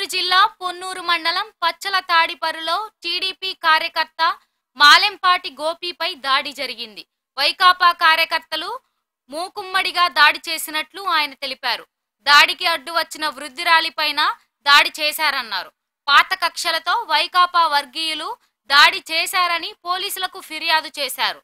నెల్లూరు జిల్లా పొన్నూరు మండలం పచ్చల తాడిపరులో టీడీపీ కార్యకర్త మాలెంపాటి గోపిపై దాడి జరిగింది వైకాపా కార్యకర్తలు మూకుమ్మడిగా దాడి చేసినట్లు ఆయన తెలిపారు దాడికి అడ్డు వచ్చిన వృద్ధిరాలిపైన దాడి చేశారన్నారు పాత కక్షలతో వైకాపా వర్గీయులు దాడి చేశారని పోలీసులకు ఫిర్యాదు చేశారు